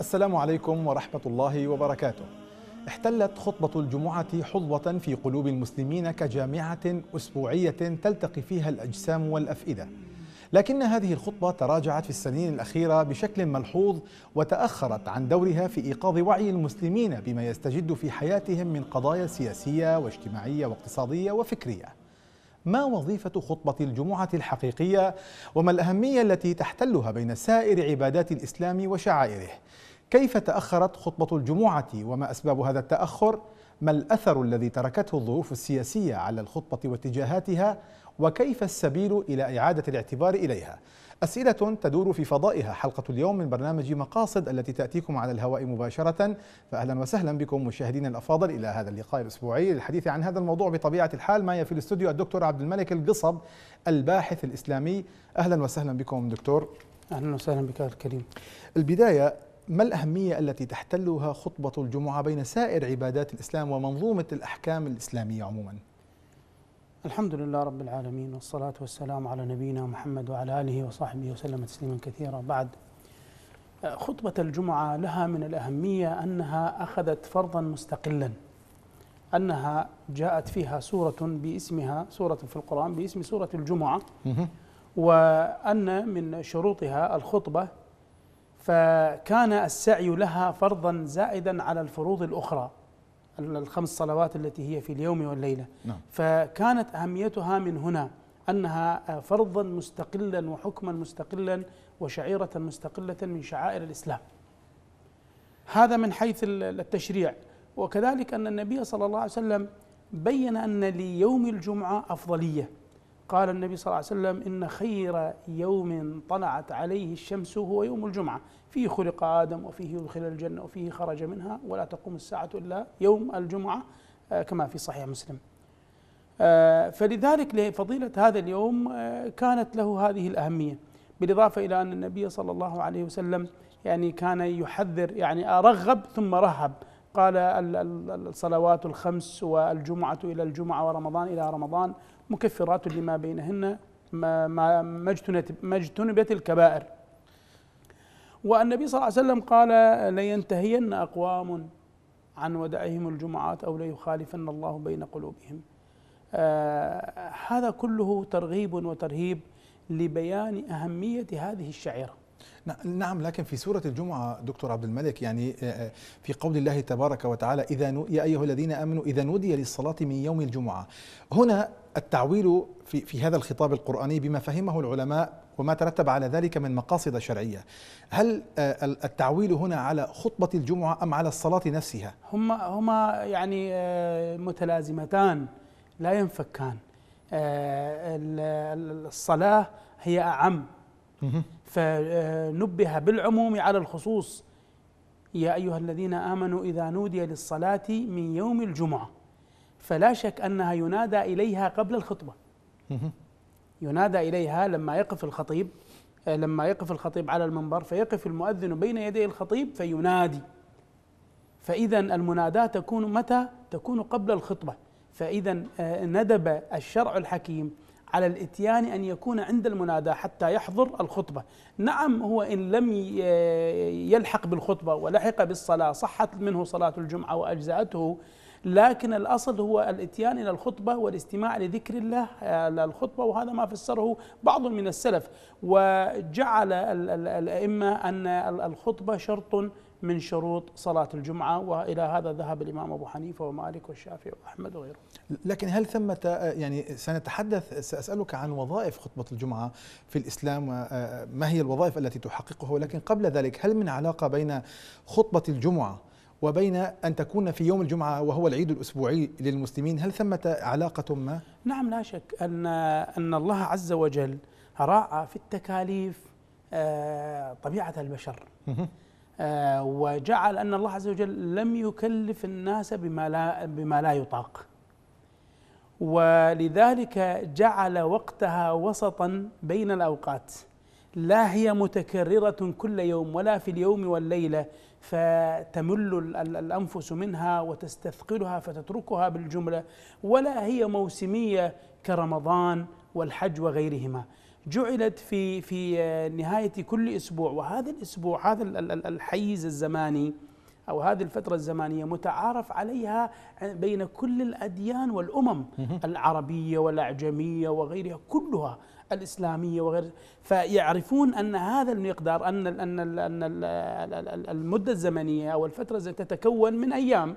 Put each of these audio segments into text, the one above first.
السلام عليكم ورحمة الله وبركاته. احتلت خطبة الجمعة حظوة في قلوب المسلمين كجامعة أسبوعية تلتقي فيها الأجسام والأفئدة. لكن هذه الخطبة تراجعت في السنين الأخيرة بشكل ملحوظ وتأخرت عن دورها في إيقاظ وعي المسلمين بما يستجد في حياتهم من قضايا سياسية واجتماعية واقتصادية وفكرية. ما وظيفة خطبة الجمعة الحقيقية وما الأهمية التي تحتلها بين سائر عبادات الإسلام وشعائره كيف تأخرت خطبة الجمعة وما أسباب هذا التأخر ما الأثر الذي تركته الظروف السياسية على الخطبة واتجاهاتها وكيف السبيل إلى إعادة الاعتبار إليها أسئلة تدور في فضائها حلقة اليوم من برنامج مقاصد التي تأتيكم على الهواء مباشرة فأهلا وسهلا بكم مشاهدينا الأفاضل إلى هذا اللقاء الأسبوعي للحديث عن هذا الموضوع بطبيعة الحال معي في الاستوديو الدكتور عبد الملك القصب الباحث الإسلامي أهلا وسهلا بكم دكتور أهلا وسهلا بك الكريم البداية ما الأهمية التي تحتلها خطبة الجمعة بين سائر عبادات الإسلام ومنظومة الأحكام الإسلامية عموماً؟ الحمد لله رب العالمين والصلاة والسلام على نبينا محمد وعلى آله وصحبه وسلم تسليما كثيرا بعد خطبة الجمعة لها من الأهمية أنها أخذت فرضا مستقلا أنها جاءت فيها سورة باسمها سورة في القرآن باسم سورة الجمعة وأن من شروطها الخطبة فكان السعي لها فرضا زائدا على الفروض الأخرى الخمس صلوات التي هي في اليوم والليلة نعم. فكانت أهميتها من هنا أنها آه، فرضا مستقلا وحكما مستقلا وشعيرة مستقلة من شعائر الإسلام هذا من حيث التشريع وكذلك أن النبي صلى الله عليه وسلم بين أن ليوم الجمعة أفضلية قال النبي صلى الله عليه وسلم إن خير يوم طلعت عليه الشمس هو يوم الجمعة فيه خلق آدم وفيه يدخل الجنة وفيه خرج منها ولا تقوم الساعة إلا يوم الجمعة آه، كما في صحيح مسلم آه، فلذلك لفضيلة هذا اليوم آه، كانت له هذه الأهمية بالإضافة إلى أن النبي صلى الله عليه وسلم يعني كان يحذر يعني أرغب ثم رهب قال الصلوات الخمس والجمعة إلى الجمعة ورمضان إلى رمضان مكفرات لما بينهن ما ما اجتنبت الكبائر والنبي صلى الله عليه وسلم قال لينتهين أقوام عن ودعهم الجمعات أو ليخالفن الله بين قلوبهم آه هذا كله ترغيب وترهيب لبيان أهمية هذه الشعيرة نعم لكن في سورة الجمعة دكتور عبد الملك يعني آه، آه، في قول الله تبارك وتعالى إذا يا أيها الذين آمنوا إذا نودي للصلاة من يوم الجمعة هنا التعويل في في هذا الخطاب القرآني بما فهمه العلماء وما ترتب على ذلك من مقاصد شرعية هل آه، التعويل هنا على خطبة الجمعة أم على الصلاة نفسها هما, هما يعني آه، متلازمتان لا ينفكان آه، الصلاة هي أعم فنبه بالعموم على الخصوص يا أيها الذين آمنوا إذا نودي للصلاة من يوم الجمعة فلا شك انها ينادى اليها قبل الخطبه ينادى اليها لما يقف الخطيب آه، لما يقف الخطيب على المنبر فيقف المؤذن بين يدي الخطيب فينادي فاذا المناداه تكون متى تكون قبل الخطبه فاذا آه، ندب الشرع الحكيم على الاتيان ان يكون عند المنادى حتى يحضر الخطبه، نعم هو ان لم آه، يلحق بالخطبه ولحق بالصلاه صحت منه صلاه الجمعه واجزاته لكن الأصل هو الاتيان إلى الخطبة والاستماع لذكر الله الخطبة آه، وهذا ما فسره بعض من السلف وجعل الأئمة أن الخطبة شرط من شروط صلاة الجمعة وإلى هذا ذهب الإمام أبو حنيفة ومالك والشافعي وأحمد وغيره لكن هل ثمة آه، يعني سنتحدث سأسألك عن وظائف خطبة الجمعة في الإسلام آه، ما هي الوظائف التي تحققه لكن قبل ذلك هل من علاقة بين خطبة الجمعة وبين أن تكون في يوم الجمعة وهو العيد الأسبوعي للمسلمين هل ثمة علاقة ما؟ نعم لا شك أن, أن الله عز وجل راعى في التكاليف آه، طبيعة البشر آه، وجعل أن الله عز وجل لم يكلف الناس بما لا, بما لا يطاق ولذلك جعل وقتها وسطا بين الأوقات لا هي متكررة كل يوم ولا في اليوم والليلة فتمل الانفس منها وتستثقلها فتتركها بالجمله ولا هي موسميه كرمضان والحج وغيرهما جعلت في في نهايه كل اسبوع وهذا الاسبوع هذا الحيز الزماني أو هذه الفترة الزمانية متعارف عليها بين كل الأديان والأمم العربية والأعجمية وغيرها كلها الاسلاميه وغير فيعرفون ان هذا المقدار ان ان ان المده الزمنيه او الفتره تتكون من ايام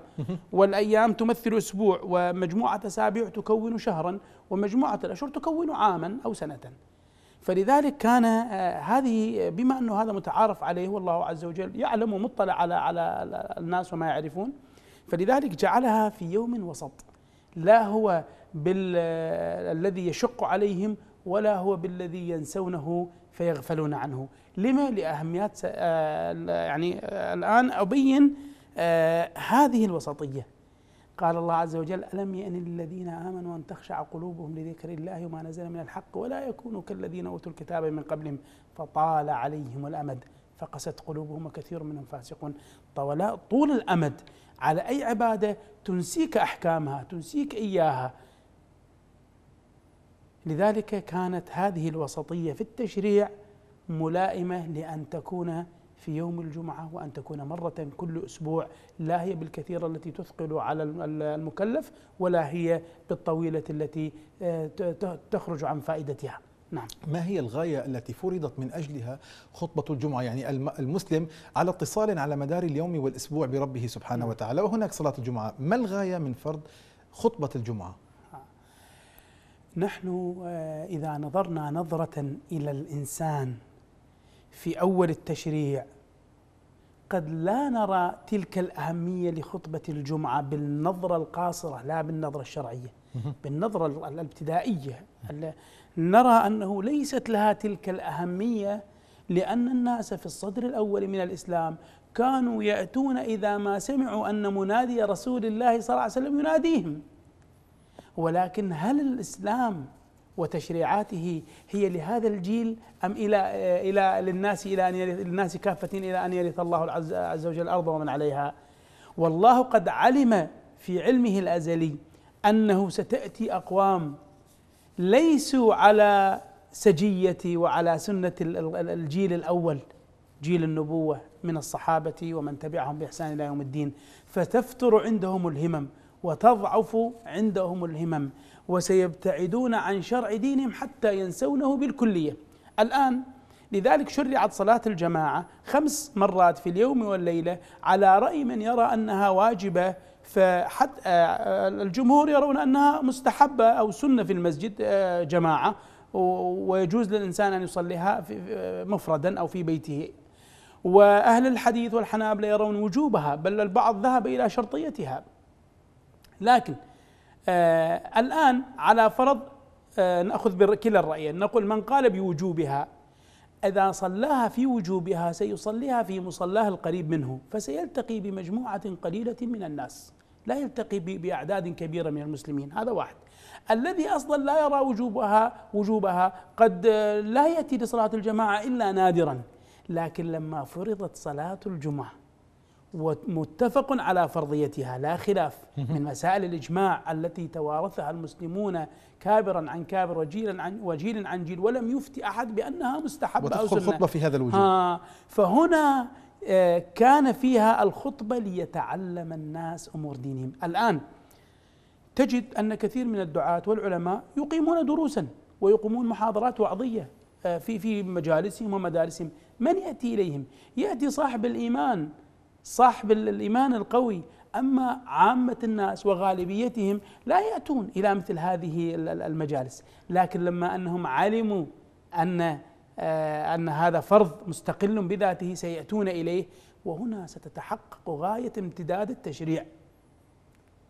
والايام تمثل اسبوع ومجموعه اسابيع تكون شهرا ومجموعه الاشهر تكون عاما او سنه فلذلك كان آه، هذه بما انه هذا متعارف عليه والله عز وجل يعلم ومطلع على على الناس وما يعرفون فلذلك جعلها في يوم وسط لا هو بال آه، الذي يشق عليهم ولا هو بالذي ينسونه فيغفلون عنه لما لأهميات آه، يعني آه، الآن أبين آه، هذه الوسطية قال الله عز وجل ألم يأن الذين آمنوا أن تخشع قلوبهم لذكر الله وما نزل من الحق ولا يكونوا كالذين أوتوا الكتاب من قبلهم فطال عليهم الأمد فقست قلوبهم وكثير منهم فاسقون طول الأمد على أي عبادة تنسيك أحكامها تنسيك إياها لذلك كانت هذه الوسطية في التشريع ملائمة لأن تكون في يوم الجمعة وأن تكون مرة كل أسبوع لا هي بالكثيرة التي تثقل على المكلف ولا هي بالطويلة التي آه، تخرج عن فائدتها نعم ما هي الغاية التي فرضت من أجلها خطبة الجمعة يعني المسلم على اتصال على مدار اليوم والأسبوع بربه سبحانه نعم. وتعالى وهناك صلاة الجمعة ما الغاية من فرض خطبة الجمعة نحن آه، إذا نظرنا نظرة إلى الإنسان في أول التشريع قد لا نرى تلك الأهمية لخطبة الجمعة بالنظرة القاصرة لا بالنظرة الشرعية بالنظرة الابتدائية نرى أنه ليست لها تلك الأهمية لأن الناس في الصدر الأول من الإسلام كانوا يأتون إذا ما سمعوا أن منادي رسول الله صلى الله عليه وسلم يناديهم ولكن هل الاسلام وتشريعاته هي لهذا الجيل ام الى الى للناس الى ان يرث للناس كافه الى ان يرث الله عز وجل الارض ومن عليها والله قد علم في علمه الازلي انه ستاتي اقوام ليسوا على سجيه وعلى سنه الجيل الاول جيل النبوه من الصحابه ومن تبعهم باحسان الى يوم الدين فتفتر عندهم الهمم وتضعف عندهم الهمم وسيبتعدون عن شرع دينهم حتى ينسونه بالكلية الآن لذلك شرعت صلاة الجماعة خمس مرات في اليوم والليلة على رأي من يرى أنها واجبة فحتى آه، آه، الجمهور يرون أنها مستحبة أو سنة في المسجد آه، جماعة ويجوز للإنسان أن يصليها مفردا أو في بيته وأهل الحديث والحنابلة يرون وجوبها بل البعض ذهب إلى شرطيتها لكن آه الآن على فرض آه نأخذ كلا الرأيين نقول من قال بوجوبها إذا صلاها في وجوبها سيصليها في مصلاه القريب منه فسيلتقي بمجموعة قليلة من الناس لا يلتقي بأعداد كبيرة من المسلمين هذا واحد الذي أصلا لا يرى وجوبها وجوبها قد آه، لا يأتي لصلاة الجماعة إلا نادرا لكن لما فرضت صلاة الجمعة ومتفق على فرضيتها لا خلاف من مسائل الإجماع التي توارثها المسلمون كابرا عن كابر وجيلا عن وجيل عن جيل ولم يفتي أحد بأنها مستحبة وتدخل أو خطبة في هذا الوجود آه فهنا كان فيها الخطبة ليتعلم الناس أمور دينهم الآن تجد أن كثير من الدعاة والعلماء يقيمون دروسا ويقومون محاضرات وعظية آه، في في مجالسهم ومدارسهم من يأتي إليهم؟ يأتي صاحب الإيمان صاحب الايمان القوي اما عامه الناس وغالبيتهم لا ياتون الى مثل هذه المجالس لكن لما انهم علموا ان آه، ان هذا فرض مستقل بذاته سياتون اليه وهنا ستتحقق غايه امتداد التشريع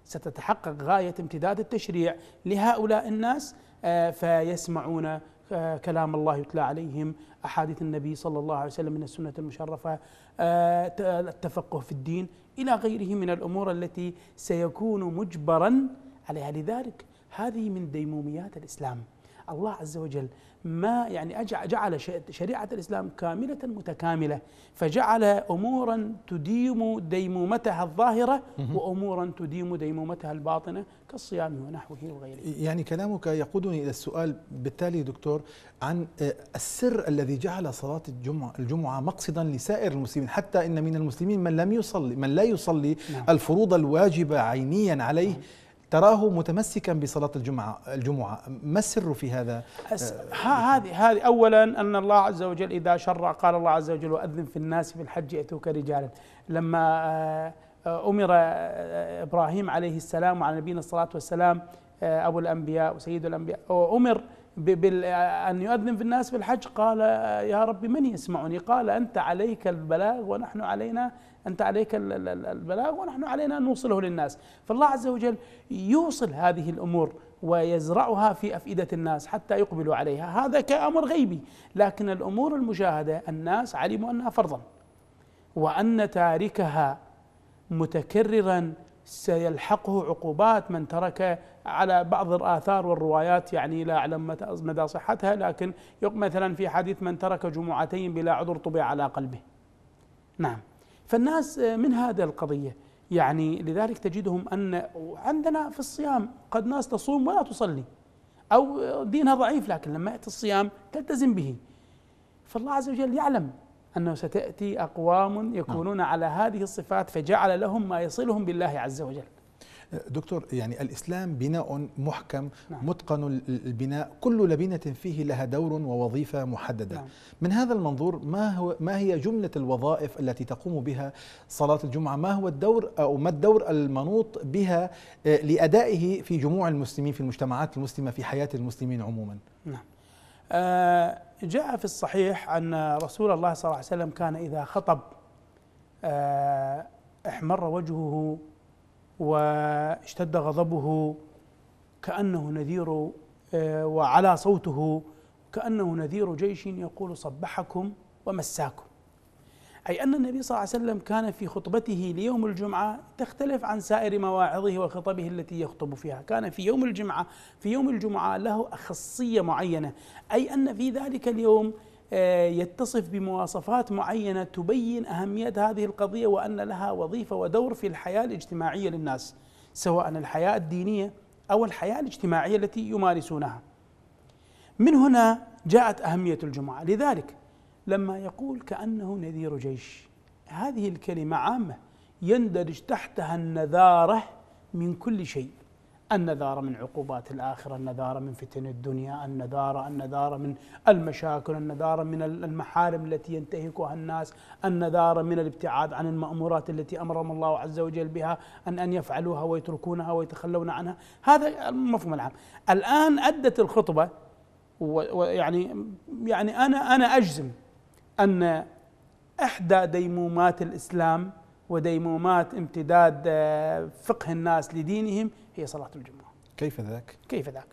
ستتحقق غايه امتداد التشريع لهؤلاء الناس آه، فيسمعون آه، كلام الله يتلى عليهم احاديث النبي صلى الله عليه وسلم من السنه المشرفه التفقه في الدين إلى غيره من الأمور التي سيكون مجبرا عليها لذلك هذه من ديموميات الإسلام الله عز وجل ما يعني جعل شريعة الإسلام كاملة متكاملة فجعل أمورا تديم ديمومتها الظاهرة وأمورا تديم ديمومتها الباطنة كالصيام ونحوه وغيره يعني كلامك يقودني إلى السؤال بالتالي دكتور عن آه، السر الذي جعل صلاة الجمعة, الجمعة مقصدا لسائر المسلمين حتى إن من المسلمين من لم يصلي من لا يصلي نعم. الفروض الواجبة عينيا عليه نعم. تراه متمسكا بصلاة الجمعة الجمعة ما السر في هذا آه، هذه هذه أولا أن الله عز وجل إذا شرع قال الله عز وجل وأذن في الناس في الحج يأتوك رجالا لما آه، أمر آه، إبراهيم عليه السلام وعلى نبينا الصلاة والسلام أبو الأنبياء وسيد الأنبياء أمر أن يؤذن في الناس بالحج قال يا ربي من يسمعني قال أنت عليك البلاغ ونحن علينا أنت عليك البلاغ ونحن علينا أن نوصله للناس فالله عز وجل يوصل هذه الأمور ويزرعها في أفئدة الناس حتى يقبلوا عليها هذا كأمر غيبي لكن الأمور المشاهدة الناس علموا أنها فرضا وأن تاركها متكررا سيلحقه عقوبات من ترك على بعض الآثار والروايات يعني لا أعلم مدى صحتها لكن مثلا في حديث من ترك جمعتين بلا عذر طبع على قلبه نعم فالناس آه، من هذا القضية يعني لذلك تجدهم أن عندنا في الصيام قد ناس تصوم ولا تصلي أو دينها ضعيف لكن لما يأتي الصيام تلتزم به فالله عز وجل يعلم أنه ستأتي أقوام يكونون نعم. على هذه الصفات فجعل لهم ما يصلهم بالله عز وجل دكتور يعني الإسلام بناء محكم نعم. متقن البناء كل لبنة فيه لها دور ووظيفة محددة نعم. من هذا المنظور ما, هو ما هي جملة الوظائف التي تقوم بها صلاة الجمعة ما هو الدور أو ما الدور المنوط بها آه، لأدائه في جموع المسلمين في المجتمعات المسلمة في حياة المسلمين عموما نعم آه جاء في الصحيح أن رسول الله صلى الله عليه وسلم كان إذا خطب آه احمر وجهه واشتد غضبه كأنه نذير آه، وعلى صوته كأنه نذير جيش يقول صبحكم ومساكم أي أن النبي صلى الله عليه وسلم كان في خطبته ليوم الجمعة تختلف عن سائر مواعظه وخطبه التي يخطب فيها كان في يوم الجمعة في يوم الجمعة له أخصية معينة أي أن في ذلك اليوم آه، يتصف بمواصفات معينه تبين اهميه هذه القضيه وان لها وظيفه ودور في الحياه الاجتماعيه للناس سواء الحياه الدينيه او الحياه الاجتماعيه التي يمارسونها. من هنا جاءت اهميه الجمعه، لذلك لما يقول كانه نذير جيش هذه الكلمه عامه يندرج تحتها النذاره من كل شيء النذارة من عقوبات الآخرة النذارة من فتن الدنيا النذارة النذارة من المشاكل النذارة من المحارم التي ينتهكها الناس النذارة من الابتعاد عن المأمورات التي أمرهم الله عز وجل بها أن أن يفعلوها ويتركونها ويتخلون عنها هذا المفهوم العام الآن أدت الخطبة ويعني يعني أنا أنا أجزم أن إحدى ديمومات الإسلام وديمومات امتداد آه، فقه الناس لدينهم هي صلاة الجمعة كيف ذاك؟ كيف ذاك؟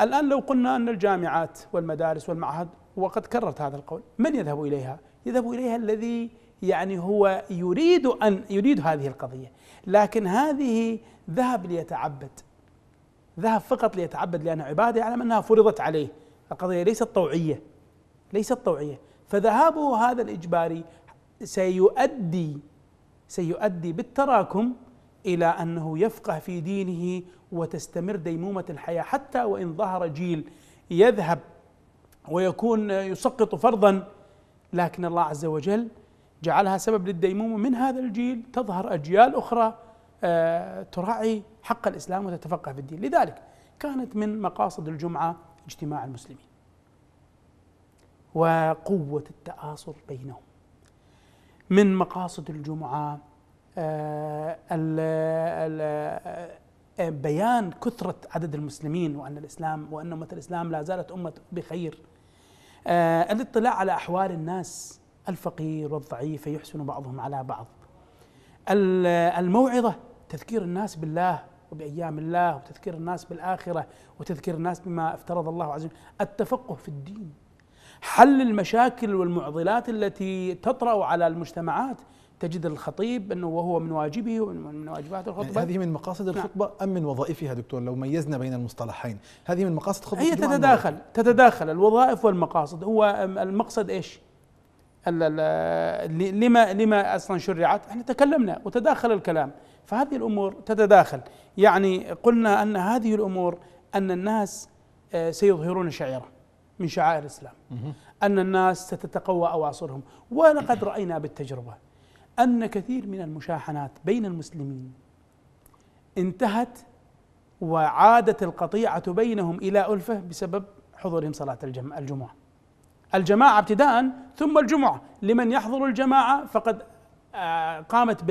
الآن لو قلنا أن الجامعات والمدارس والمعهد وقد كررت هذا القول من يذهب إليها؟ يذهب إليها الذي يعني هو يريد أن يريد هذه القضية لكن هذه ذهب ليتعبد ذهب فقط ليتعبد لأن عبادة يعلم أنها فرضت عليه القضية ليست طوعية ليست طوعية فذهابه هذا الإجباري سيؤدي سيؤدي بالتراكم الى انه يفقه في دينه وتستمر ديمومه الحياه حتى وان ظهر جيل يذهب ويكون يسقط فرضا لكن الله عز وجل جعلها سبب للديمومه من هذا الجيل تظهر اجيال اخرى آه، تراعي حق الاسلام وتتفقه في الدين، لذلك كانت من مقاصد الجمعه اجتماع المسلمين. وقوه التآصر بينهم. من مقاصد الجمعه آه، آه، بيان كثرة عدد المسلمين وأن الإسلام وأن أمة الإسلام لا زالت أمة بخير آه، الاطلاع على أحوال الناس الفقير والضعيف يحسن بعضهم على بعض الموعظة تذكير الناس بالله وبأيام الله وتذكير الناس بالآخرة وتذكير الناس بما افترض الله عز وجل التفقه في الدين حل المشاكل والمعضلات التي تطرأ على المجتمعات تجد الخطيب انه وهو من واجبه ومن واجبات يعني الخطبه هذه من مقاصد نعم. الخطبه نعم. ام من وظائفها دكتور لو ميزنا بين المصطلحين هذه من مقاصد خطبه هي تتداخل تتداخل الوظائف والمقاصد هو المقصد ايش لما لما اصلا شرعت احنا تكلمنا وتداخل الكلام فهذه الامور تتداخل يعني قلنا ان هذه الامور ان الناس آه، سيظهرون شعيره من شعائر الإسلام أن الناس ستتقوى أواصرهم ولقد رأينا بالتجربة أن كثير من المشاحنات بين المسلمين انتهت وعادت القطيعة بينهم إلى ألفة بسبب حضورهم صلاة الجمعة الجماعة ابتداء ثم الجمعة لمن يحضر الجماعة فقد آه، قامت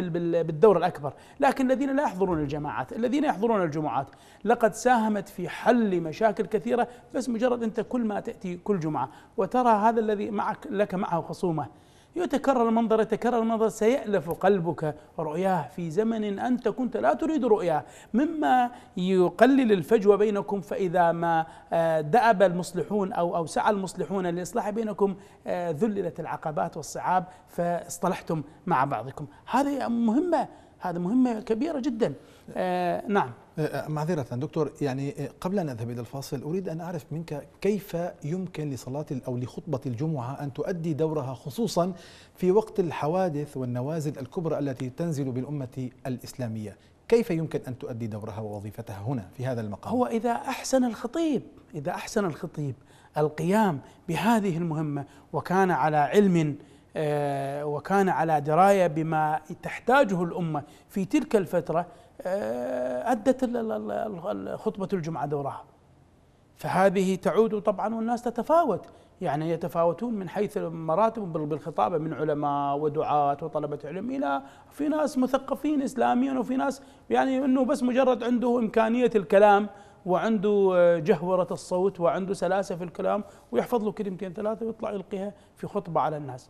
بالدور الأكبر لكن الذين لا يحضرون الجماعات الذين يحضرون الجمعات لقد ساهمت في حل مشاكل كثيرة بس مجرد أنت كل ما تأتي كل جمعة وترى هذا الذي معك لك معه خصومة يتكرر المنظر يتكرر المنظر سيألف قلبك رؤياه في زمن أنت كنت لا تريد رؤياه مما يقلل الفجوة بينكم فإذا ما آه، دأب المصلحون أو أو سعى المصلحون للإصلاح بينكم آه، ذللت العقبات والصعاب فاصطلحتم مع بعضكم هذه مهمة هذه مهمة كبيرة جدا آه، نعم آه، آه، معذرة دكتور يعني قبل أن أذهب إلى الفاصل أريد أن أعرف منك كيف يمكن لصلاة أو لخطبة الجمعة أن تؤدي دورها خصوصا في وقت الحوادث والنوازل الكبرى التي تنزل بالأمة الإسلامية كيف يمكن أن تؤدي دورها ووظيفتها هنا في هذا المقام؟ هو إذا أحسن الخطيب إذا أحسن الخطيب القيام بهذه المهمة وكان على علم وكان على دراية بما تحتاجه الأمة في تلك الفترة آه، أدت خطبة الجمعة دورها فهذه تعود طبعا والناس تتفاوت يعني يتفاوتون من حيث المراتب بالخطابة من علماء ودعاة وطلبة علم إلى في ناس مثقفين إسلاميا وفي ناس يعني أنه بس مجرد عنده إمكانية الكلام وعنده آه، جهورة الصوت وعنده سلاسة في الكلام ويحفظ له كلمتين ثلاثة ويطلع يلقيها في خطبة على الناس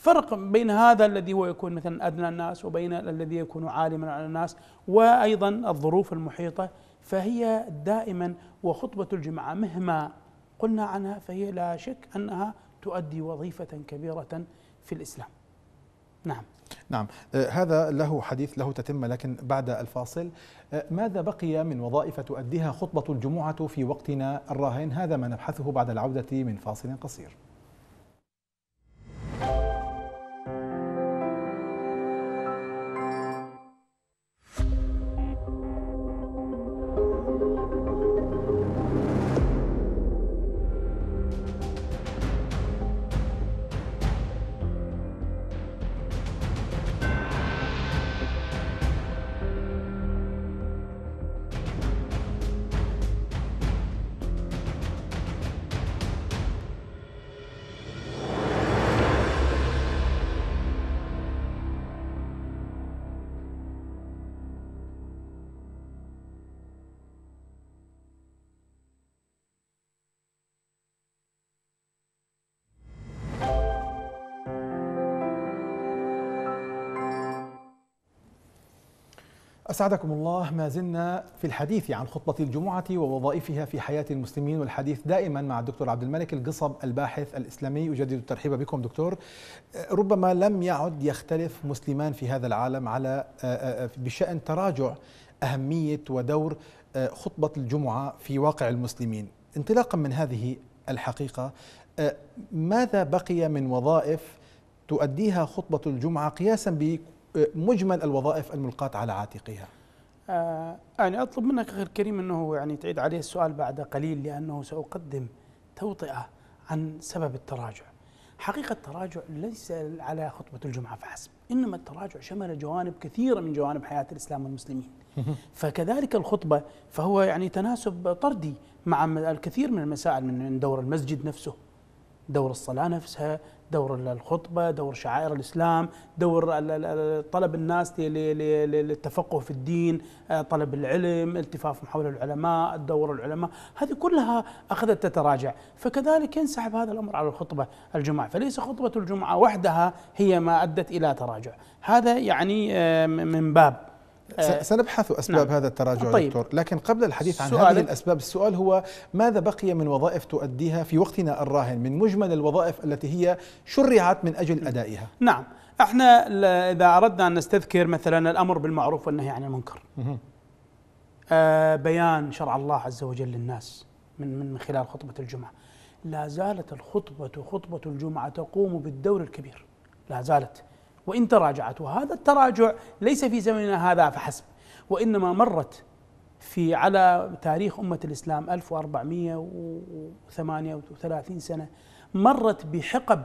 فرق بين هذا الذي هو يكون مثلا ادنى الناس وبين الذي يكون عالما على الناس وايضا الظروف المحيطه فهي دائما وخطبه الجمعه مهما قلنا عنها فهي لا شك انها تؤدي وظيفه كبيره في الاسلام. نعم. نعم آه، هذا له حديث له تتم لكن بعد الفاصل آه، ماذا بقي من وظائف تؤديها خطبه الجمعه في وقتنا الراهن هذا ما نبحثه بعد العوده من فاصل قصير. أسعدكم الله ما زلنا في الحديث عن خطبة الجمعة ووظائفها في حياة المسلمين والحديث دائما مع الدكتور عبد الملك القصب الباحث الإسلامي أجدد الترحيب بكم دكتور آه، ربما لم يعد يختلف مسلمان في هذا العالم على آه، آه، بشأن تراجع أهمية ودور خطبة الجمعة في واقع المسلمين انطلاقا من هذه الحقيقة ماذا بقي من وظائف تؤديها خطبة الجمعة قياسا مجمل الوظائف الملقاة على عاتقها آه، أنا أطلب منك أخي الكريم أنه يعني تعيد عليه السؤال بعد قليل لأنه سأقدم توطئة عن سبب التراجع حقيقة التراجع ليس على خطبة الجمعة فحسب إنما التراجع شمل جوانب كثيرة من جوانب حياة الإسلام والمسلمين فكذلك الخطبة فهو يعني تناسب طردي مع الكثير من المسائل من دور المسجد نفسه دور الصلاة نفسها دور الخطبة دور شعائر الإسلام دور طلب الناس للتفقه في الدين آه، طلب العلم التفافهم حول العلماء دور العلماء هذه كلها أخذت تتراجع فكذلك ينسحب هذا الأمر على الخطبة الجمعة فليس خطبة الجمعة وحدها هي ما أدت إلى تراجع هذا يعني آه، من باب آه، سنبحث أسباب نعم. هذا التراجع طيب. دكتور لكن قبل الحديث عن هذه الأسباب السؤال هو ماذا بقي من وظائف تؤديها في وقتنا الراهن من مجمل الوظائف التي هي شرعت من أجل أدائها نعم احنا إذا أردنا أن نستذكر مثلا الأمر بالمعروف والنهي عن المنكر آه بيان شرع الله عز وجل للناس من من خلال خطبة الجمعة لا زالت الخطبة خطبة الجمعة تقوم بالدور الكبير لا زالت وإن تراجعت وهذا التراجع ليس في زمننا هذا فحسب وإنما مرت في على تاريخ أمة الإسلام 1438 سنة مرت بحقب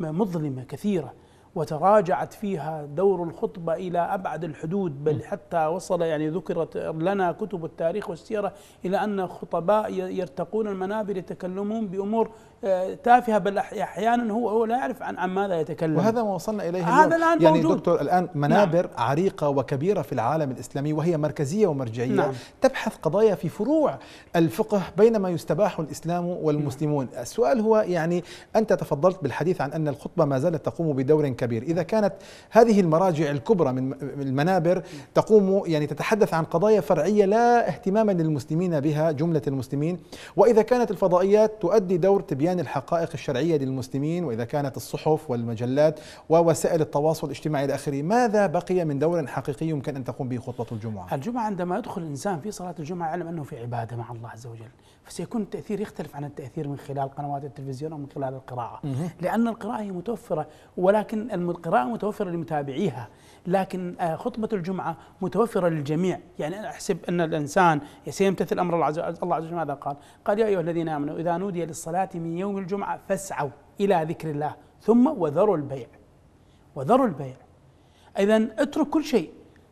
مظلمة كثيرة وتراجعت فيها دور الخطبة إلى أبعد الحدود بل حتى وصل يعني ذكرت لنا كتب التاريخ والسيرة إلى أن خطباء يرتقون المنابر يتكلمون بأمور آه، تافهة بل أحيانا هو هو لا يعرف عن, ماذا يتكلم وهذا ما وصلنا إليه هذا الآن يعني موجود. دكتور الآن نعم. منابر نعم. عريقة وكبيرة في العالم الإسلامي وهي مركزية ومرجعية نعم. تبحث قضايا في فروع الفقه بينما يستباح الإسلام والمسلمون نعم. السؤال هو يعني أنت تفضلت بالحديث عن أن الخطبة ما زالت تقوم بدور كبير الكبير إذا كانت هذه المراجع الكبرى من المنابر تقوم يعني تتحدث عن قضايا فرعية لا اهتماما للمسلمين بها جملة المسلمين وإذا كانت الفضائيات تؤدي دور تبيان الحقائق الشرعية للمسلمين وإذا كانت الصحف والمجلات ووسائل التواصل الاجتماعي إلى آخره ماذا بقي من دور حقيقي يمكن أن تقوم به خطبة الجمعة؟ الجمعة عندما يدخل الإنسان في صلاة الجمعة يعلم أنه في عبادة مع الله عز وجل فسيكون التأثير يختلف عن التأثير من خلال قنوات التلفزيون أو من خلال القراءة لأن القراءة هي متوفرة ولكن القراءة متوفرة لمتابعيها لكن آه، خطبة الجمعة متوفرة للجميع يعني أنا أحسب أن الإنسان سيمتثل أمر الله عز وجل ماذا قال قال يا أيها الذين آمنوا إذا نودي للصلاة من يوم الجمعة فاسعوا إلى ذكر الله ثم وذروا البيع وذروا البيع إذا اترك كل شيء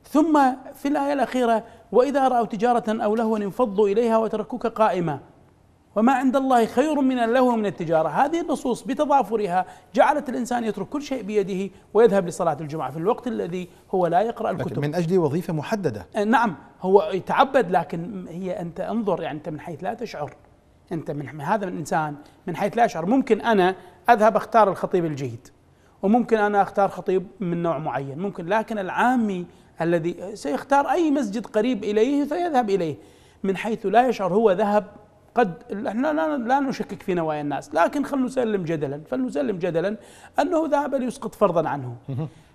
ثم في الآية الأخيرة وإذا رأوا تجارة أو لهوا انفضوا إليها وتركوك قائمة وما عند الله خير من اللهو من التجارة هذه النصوص بتضافرها جعلت الإنسان يترك كل شيء بيده ويذهب لصلاة الجمعة في الوقت الذي هو لا يقرأ الكتب من أجل وظيفة محددة أه، نعم هو يتعبد لكن هي أنت انظر يعني أنت من حيث لا تشعر أنت من هذا الإنسان من حيث لا أشعر ممكن أنا أذهب أختار الخطيب الجيد وممكن أنا أختار خطيب من نوع معين ممكن لكن العامي الذي سيختار أي مسجد قريب إليه فيذهب إليه من حيث لا يشعر هو ذهب قد احنا لا, نشكك في نوايا الناس لكن خلنا نسلم جدلا فلنسلم جدلا أنه ذهب ليسقط فرضا عنه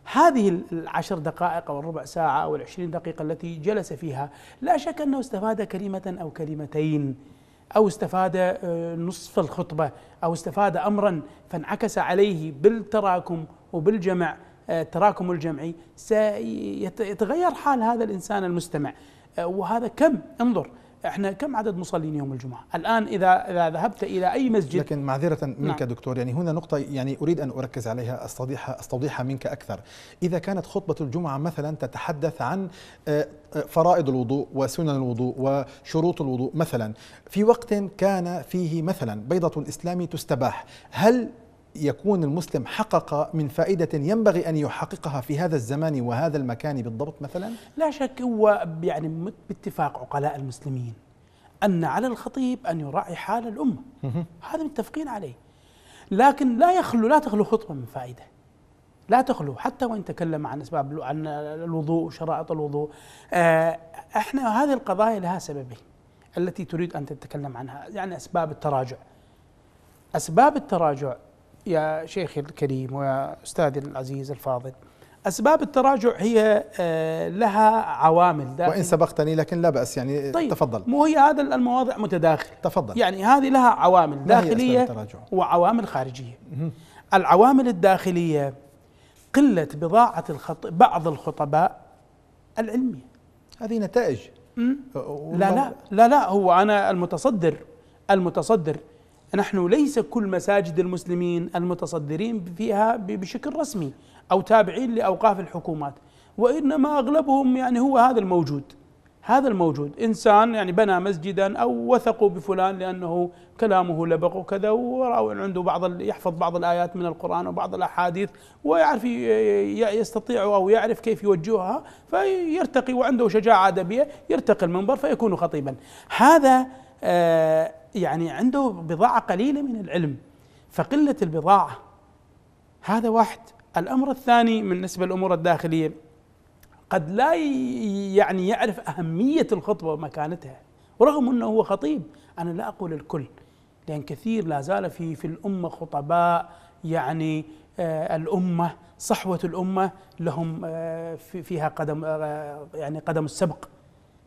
هذه العشر دقائق أو الربع ساعة أو العشرين دقيقة التي جلس فيها لا شك أنه استفاد كلمة أو كلمتين أو استفاد آه، نصف الخطبة أو استفاد أمرا فانعكس عليه بالتراكم وبالجمع التراكم آه، الجمعي سيتغير حال هذا الانسان المستمع آه، وهذا كم انظر احنا كم عدد مصلين يوم الجمعه؟ الان اذا اذا ذهبت الى اي مسجد لكن معذره منك نعم. دكتور يعني هنا نقطه يعني اريد ان اركز عليها استوضحها استوضحها منك اكثر. اذا كانت خطبه الجمعه مثلا تتحدث عن آه، فرائض الوضوء وسنن الوضوء وشروط الوضوء مثلا في وقت كان فيه مثلا بيضه الاسلام تستباح، هل يكون المسلم حقق من فائدة ينبغي أن يحققها في هذا الزمان وهذا المكان بالضبط مثلا؟ لا شك هو يعني باتفاق عقلاء المسلمين أن على الخطيب أن يراعي حال الأمة هذا متفقين عليه لكن لا يخلو لا تخلو خطبة من فائدة لا تخلو حتى وإن تكلم عن أسباب عن الوضوء وشرائط الوضوء آه، احنا هذه القضايا لها سببين التي تريد أن تتكلم عنها يعني أسباب التراجع أسباب التراجع يا شيخي الكريم ويا أستاذي العزيز الفاضل أسباب التراجع هي آه، لها عوامل داخل وإن سبقتني لكن لا بأس يعني طيب تفضل مو هي هذا المواضع متداخل تفضل يعني هذه لها عوامل داخلية وعوامل خارجية العوامل الداخلية قلة بضاعة الخط... بعض الخطباء العلمية هذه نتائج لا لا لا لا هو أنا المتصدر المتصدر نحن ليس كل مساجد المسلمين المتصدرين فيها بشكل رسمي أو تابعين لأوقاف الحكومات وإنما أغلبهم يعني هو هذا الموجود هذا الموجود إنسان يعني بنى مسجدا أو وثقوا بفلان لأنه كلامه لبق وكذا ورأوا عنده بعض يحفظ بعض الآيات من القرآن وبعض الأحاديث ويعرف يستطيع أو يعرف كيف يوجهها فيرتقي وعنده شجاعة أدبية يرتقي المنبر فيكون خطيبا هذا آه يعني عنده بضاعة قليلة من العلم فقلة البضاعة هذا واحد الأمر الثاني بالنسبة للأمور الداخلية قد لا يعني يعرف أهمية الخطبة ومكانتها رغم أنه هو خطيب أنا لا أقول الكل لأن كثير لا زال في في الأمة خطباء يعني آه، الأمة صحوة الأمة لهم آه، فيها قدم آه، يعني قدم السبق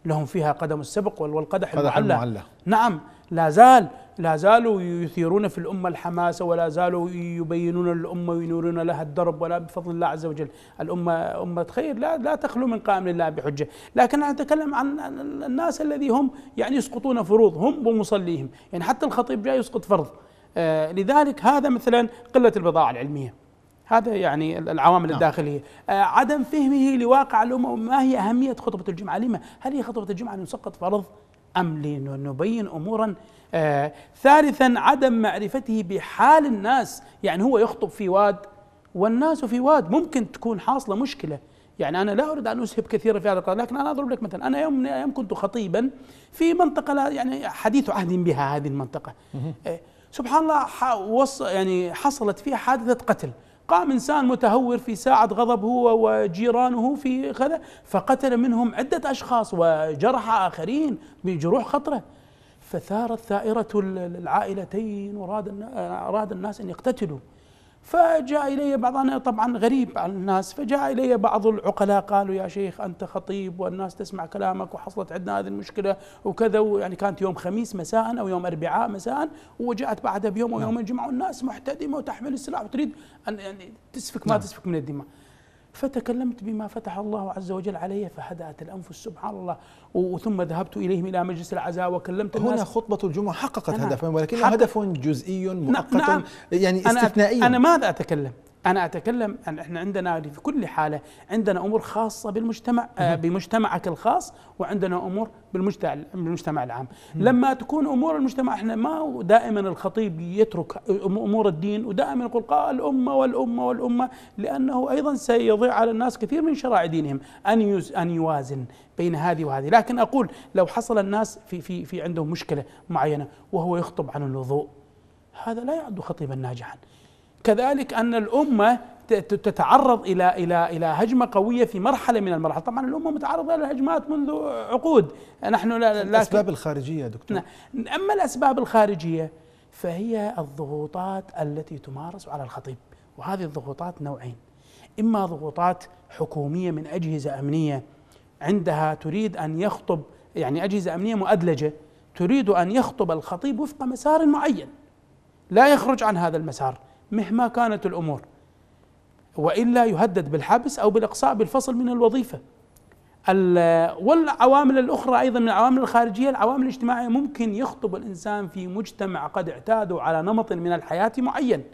لهم فيها قدم السبق والقدح المعلى نعم لا زال لا زالوا يثيرون في الأمة الحماسة ولا زالوا يبينون الأمة وينورون لها الدرب ولا بفضل الله عز وجل الأمة أمة خير لا, لا تخلو من قائم لله بحجة لكن أنا أتكلم عن الناس الذي هم يعني يسقطون فروض هم ومصليهم يعني حتى الخطيب جاي يسقط فرض آه لذلك هذا مثلا قلة البضاعة العلمية هذا يعني العوامل نعم. الداخليه آه عدم فهمه لواقع الامه وما هي اهميه خطبه الجمعه لما هل هي خطبه الجمعه ان يسقط فرض أم لنبين أمورا آه ثالثا عدم معرفته بحال الناس يعني هو يخطب في واد والناس في واد ممكن تكون حاصلة مشكلة يعني أنا لا أريد أن أسهب كثيرا في هذا القرار لكن أنا أضرب لك مثلا أنا يوم من الأيام كنت خطيبا في منطقة لا يعني حديث عهد بها هذه المنطقة آه سبحان الله يعني حصلت فيها حادثة قتل قام إنسان متهور في ساعة غضب هو وجيرانه في كذا فقتل منهم عدة أشخاص وجرح آخرين بجروح خطرة فثارت ثائرة العائلتين وراد أراد آه، الناس أن يقتتلوا فجاء إلي بعض أنا طبعا غريب على الناس فجاء إلي بعض العقلاء قالوا يا شيخ أنت خطيب والناس تسمع كلامك وحصلت عندنا هذه المشكلة وكذا يعني كانت يوم خميس مساء أو يوم أربعاء مساء وجاءت بعدها بيوم أو نعم. الجمعه جمعوا الناس محتدمة وتحمل السلاح وتريد أن يعني تسفك ما نعم. تسفك من الدماء فتكلمت بما فتح الله عز وجل علي فهدأت الأنفس سبحان الله وثم ذهبت إليهم إلى مجلس العزاء وكلمت الناس هنا خطبة الجمعة حققت هدفا ولكنه حق هدف جزئي نعم، مؤقت نعم يعني استثنائي أنا, أنا ماذا أتكلم انا اتكلم أن احنا عندنا في كل حاله عندنا امور خاصه بالمجتمع آه، بمجتمعك الخاص وعندنا امور بالمجتمع العام لما تكون امور المجتمع احنا ما دائما الخطيب يترك امور الدين ودائما يقول قال الامه والامه والامه لانه ايضا سيضيع على الناس كثير من شرائع دينهم ان ان يوازن بين هذه وهذه لكن اقول لو حصل الناس في في في عندهم مشكله معينه وهو يخطب عن الوضوء هذا لا يعد خطيبا ناجحا كذلك أن الأمة تتعرض إلى إلى إلى هجمة قوية في مرحلة من المراحل طبعا الأمة متعرضة للهجمات منذ عقود نحن لا الأسباب الخارجية دكتور نعم. أما الأسباب الخارجية فهي الضغوطات التي تمارس على الخطيب وهذه الضغوطات نوعين إما ضغوطات حكومية من أجهزة أمنية عندها تريد أن يخطب يعني أجهزة أمنية مؤدلجة تريد أن يخطب الخطيب وفق مسار معين لا يخرج عن هذا المسار مهما كانت الامور والا يهدد بالحبس او بالاقصاء بالفصل من الوظيفه والعوامل الاخرى ايضا من العوامل الخارجيه العوامل الاجتماعيه ممكن يخطب الانسان في مجتمع قد اعتادوا على نمط من الحياه معين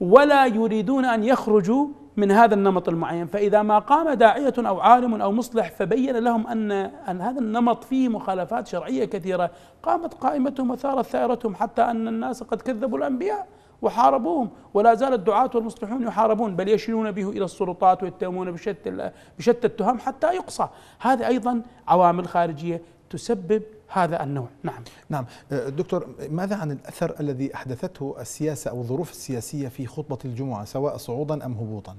ولا يريدون ان يخرجوا من هذا النمط المعين فاذا ما قام داعيه او عالم او مصلح فبين لهم ان ان هذا النمط فيه مخالفات شرعيه كثيره قامت قائمتهم وثارت ثائرتهم حتى ان الناس قد كذبوا الانبياء وحاربوهم ولا زال الدعاة والمصلحون يحاربون بل يشيرون به إلى السلطات ويتهمون بشتى بشتى التهم حتى يقصى هذا أيضا عوامل خارجية تسبب هذا النوع نعم نعم أه، دكتور ماذا عن الأثر الذي أحدثته السياسة أو الظروف السياسية في خطبة الجمعة سواء صعودا أم هبوطا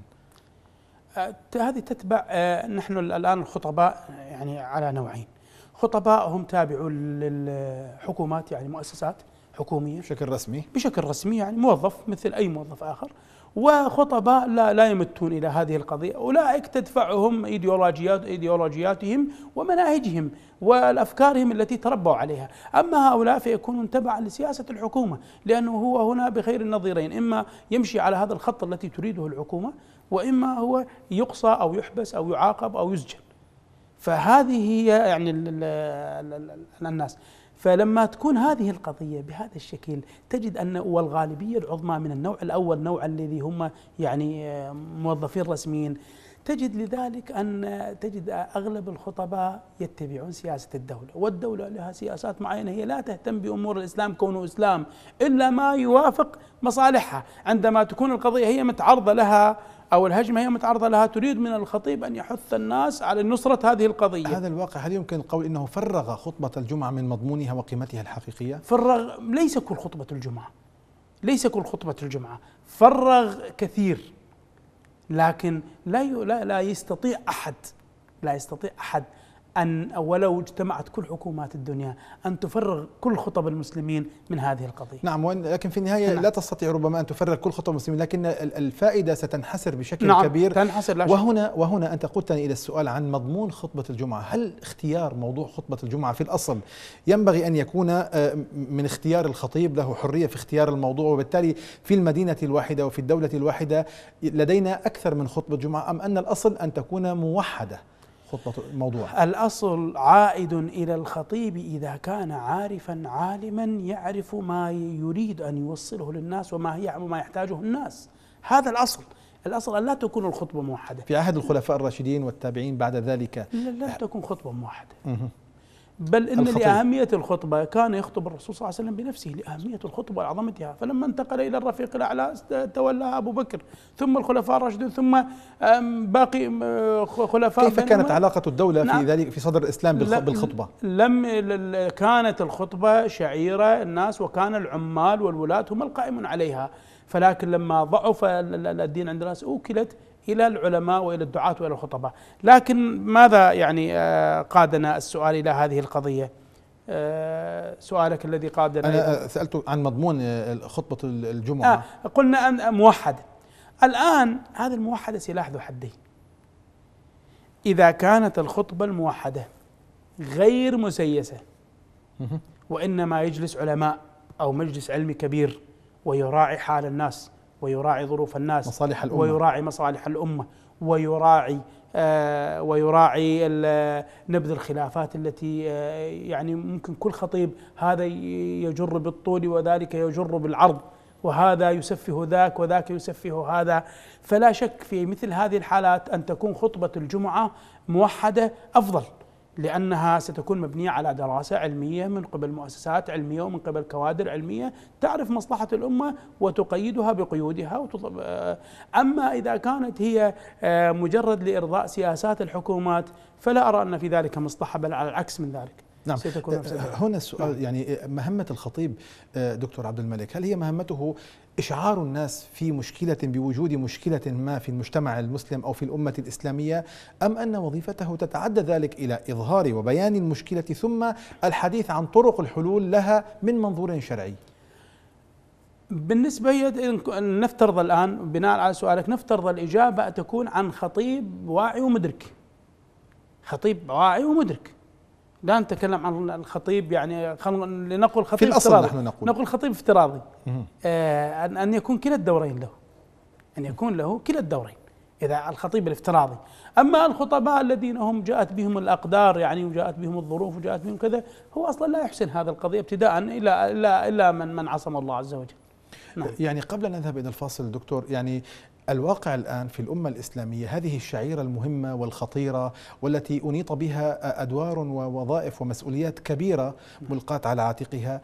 أه، هذه تتبع أه، نحن الآن الخطباء يعني على نوعين خطباء هم تابعون للحكومات يعني مؤسسات حكومية بشكل رسمي بشكل رسمي يعني موظف مثل أي موظف آخر وخطباء لا, لا يمتون إلى هذه القضية أولئك تدفعهم إيديولوجيات إيديولوجياتهم ومناهجهم والأفكارهم التي تربوا عليها أما هؤلاء فيكونون تبعا لسياسة الحكومة لأنه هو هنا بخير النظيرين إما يمشي على هذا الخط التي تريده الحكومة وإما هو يقصى أو يحبس أو يعاقب أو يسجن فهذه هي يعني الـ الـ الـ الناس فلما تكون هذه القضية بهذا الشكل تجد أن والغالبية العظمى من النوع الأول نوع الذي هم يعني آه، موظفين رسميين تجد لذلك أن تجد أغلب الخطباء يتبعون سياسة الدولة والدولة لها سياسات معينة هي لا تهتم بأمور الإسلام كونه إسلام إلا ما يوافق مصالحها عندما تكون القضية هي متعرضة لها أو الهجمة هي متعرضة لها تريد من الخطيب أن يحث الناس على نصرة هذه القضية هذا الواقع هل يمكن القول أنه فرغ خطبة الجمعة من مضمونها وقيمتها الحقيقية؟ فرغ ليس كل خطبة الجمعة ليس كل خطبة الجمعة فرغ كثير لكن لا لا لا يستطيع أحد لا يستطيع أحد أن ولو اجتمعت كل حكومات الدنيا أن تفرغ كل خطب المسلمين من هذه القضية نعم لكن في النهاية نعم. لا تستطيع ربما أن تفرغ كل خطب المسلمين لكن الفائدة ستنحسر بشكل نعم. كبير تنحسر لا وهنا, وهنا أنت قلتني إلى السؤال عن مضمون خطبة الجمعة هل اختيار موضوع خطبة الجمعة في الأصل ينبغي أن يكون آه، من اختيار الخطيب له حرية في اختيار الموضوع وبالتالي في المدينة الواحدة وفي الدولة الواحدة لدينا أكثر من خطبة جمعة أم أن الأصل أن تكون موحدة خطبة الموضوع الأصل عائد إلى الخطيب إذا كان عارفا عالما يعرف ما يريد أن يوصله للناس وما هي ما يحتاجه الناس هذا الأصل الأصل أن لا تكون الخطبة موحدة في عهد الخلفاء الراشدين والتابعين بعد ذلك لا, لا تكون خطبة موحدة بل ان الخطيب. لاهميه الخطبه كان يخطب الرسول صلى الله عليه وسلم بنفسه لاهميه الخطبه وعظمتها فلما انتقل الى الرفيق الاعلى تولاها ابو بكر ثم الخلفاء الراشدون ثم باقي خلفاء كيف كانت علاقه الدوله نعم في ذلك في صدر الاسلام بالخطبه لم كانت الخطبه شعيره الناس وكان العمال والولاة هم القائمون عليها فلكن لما ضعف الدين عند الناس اوكلت إلى العلماء وإلى الدعاة وإلى الخطباء لكن ماذا يعني آه، قادنا السؤال إلى هذه القضية آه، سؤالك الذي قادنا أنا سألت عن مضمون آه، خطبة الجمعة آه قلنا أن موحدة الآن هذه الموحدة سلاح ذو حدين إذا كانت الخطبة الموحدة غير مسيسة وإنما يجلس علماء أو مجلس علمي كبير ويراعي حال الناس ويراعي ظروف الناس مصالح الأمة ويراعي مصالح الأمة ويراعي آه، ويراعي نبذ الخلافات التي آه، يعني ممكن كل خطيب هذا يجر بالطول وذلك يجر بالعرض وهذا يسفه ذاك وذاك يسفه هذا فلا شك في مثل هذه الحالات أن تكون خطبة الجمعة موحدة أفضل لأنها ستكون مبنية على دراسة علمية من قبل مؤسسات علمية ومن قبل كوادر علمية تعرف مصلحة الأمة وتقيدها بقيودها وتطلب آه، أما إذا كانت هي آه، مجرد لإرضاء سياسات الحكومات فلا أرى أن في ذلك مصلحة بل على العكس من ذلك نعم ستكون أه، هنا السؤال نعم. يعني مهمة الخطيب أه، دكتور عبد الملك هل هي مهمته إشعار الناس في مشكلة بوجود مشكلة ما في المجتمع المسلم أو في الأمة الإسلامية أم أن وظيفته تتعدى ذلك إلى إظهار وبيان المشكلة ثم الحديث عن طرق الحلول لها من منظور شرعي بالنسبة نفترض الآن بناء على سؤالك نفترض الإجابة تكون عن خطيب واعي ومدرك خطيب واعي ومدرك لا نتكلم عن الخطيب يعني لنقل خطيب في الأصل افتراضي نحن نقول نقول خطيب افتراضي آه أن, أن يكون كلا الدورين له أن يكون له كلا الدورين إذا الخطيب الافتراضي أما الخطباء الذين هم جاءت بهم الأقدار يعني وجاءت بهم الظروف وجاءت بهم كذا هو أصلا لا يحسن هذا القضية ابتداء إلا إلا إلا من من عصم الله عز وجل نعم. يعني قبل ان نذهب الى الفاصل دكتور يعني الواقع الآن في الأمة الإسلامية هذه الشعيرة المهمة والخطيرة والتي أنيط بها أدوار ووظائف ومسؤوليات كبيرة ملقاة على عاتقها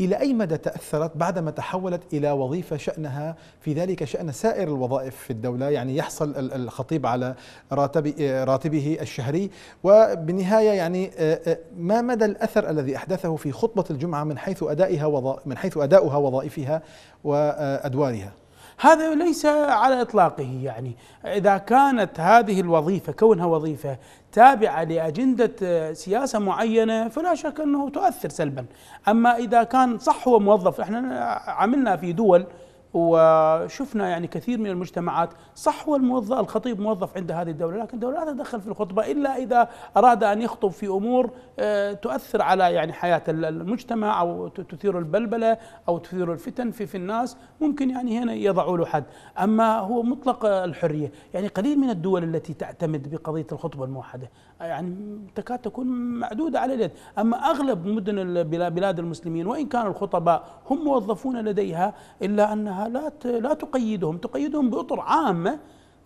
إلى أي مدى تأثرت بعدما تحولت إلى وظيفة شأنها في ذلك شأن سائر الوظائف في الدولة يعني يحصل الخطيب على راتب راتبه الشهري وبالنهاية يعني آه، آه، ما مدى الأثر الذي أحدثه في خطبة الجمعة من حيث أدائها من حيث أداؤها وظائفها وأدوارها هذا ليس على اطلاقه يعني اذا كانت هذه الوظيفه كونها وظيفه تابعه لاجنده آه، سياسه معينه فلا شك انه تؤثر سلبا اما اذا كان صح هو موظف احنا عملنا في دول وشفنا يعني كثير من المجتمعات صح هو الموظف الخطيب موظف عند هذه الدولة لكن الدولة لا تتدخل في الخطبة إلا إذا أراد أن يخطب في أمور آه، تؤثر على يعني حياة المجتمع أو تثير البلبلة أو تثير الفتن في, في الناس ممكن يعني هنا يضعوا له حد أما هو مطلق الحرية يعني قليل من الدول التي تعتمد بقضية الخطبة الموحدة يعني تكاد تكون معدودة على اليد أما أغلب مدن بلاد المسلمين وإن كان الخطباء هم موظفون لديها إلا أنها انها لا لا تقيدهم، تقيدهم باطر عامه